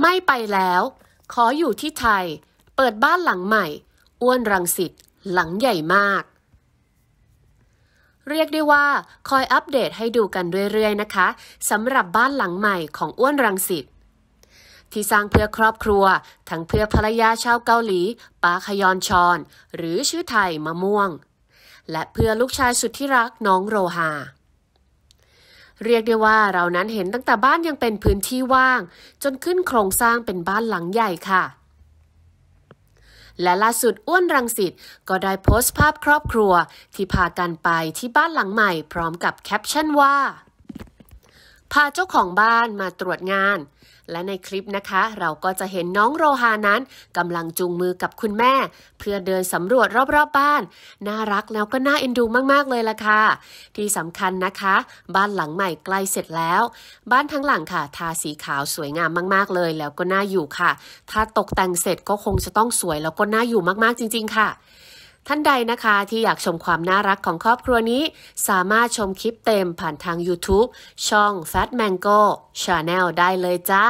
ไม่ไปแล้ว ขออยู่ที่ไทย เปิดบ้านหลังใหม่ อ้วนรังสิต หลังใหญ่มาก เรียกได้ว่า คอยอัปเดตให้ดูกันเรื่อยๆนะคะสำหรับบ้านหลังใหม่ของอ้วนรังสิตที่สร้างเพื่อครอบครัวทั้งเพื่อภรรยาชาวเกาหลีปาขยอนชอนหรือชื่อไทยมะม่วง และเพื่อลูกชายสุดที่รักน้องโรฮาเรียกได้ว่าเรานั้นเห็นตั้งแต่บ้านยังเป็นพื้นที่ว่าง จนขึ้นโครงสร้างเป็นบ้านหลังใหญ่ค่ะ และล่าสุดอ้วนรังสิตก็ได้โพสต์ภาพครอบครัวที่พากันไปที่บ้านหลังใหม่พร้อมกับแคปชั่นว่าพา เจ้าของบ้านมาตรวจงาน และในคลิปนะคะ เราก็จะเห็นน้องโรฮานั้นกำลังจูงมือกับคุณแม่ เพื่อเดินสำรวจรอบๆบบ้าน น่ารักแล้วก็น่าเอ็นดูมาก ๆเลยล่ะค่ะที่สำคัญนะคะ บ้านหลังใหม่ใกล้เสร็จแล้ว บ้านทั้งหลังค่ะ ทาสีขาวสวยงามมากๆเลยแล้วก็น่าอยู่ค่ะ ถ้าตกแต่งเสร็จก็คงจะต้องสวยแล้วก็น่าอยู่มากๆ จริง ๆค่ะท่านใดนะคะที่อยากชมความน่ารักของครอบครัวนี้ สามารถชมคลิปเต็มผ่านทาง YouTube ช่อง Fat Mango Channel ได้เลยจ้า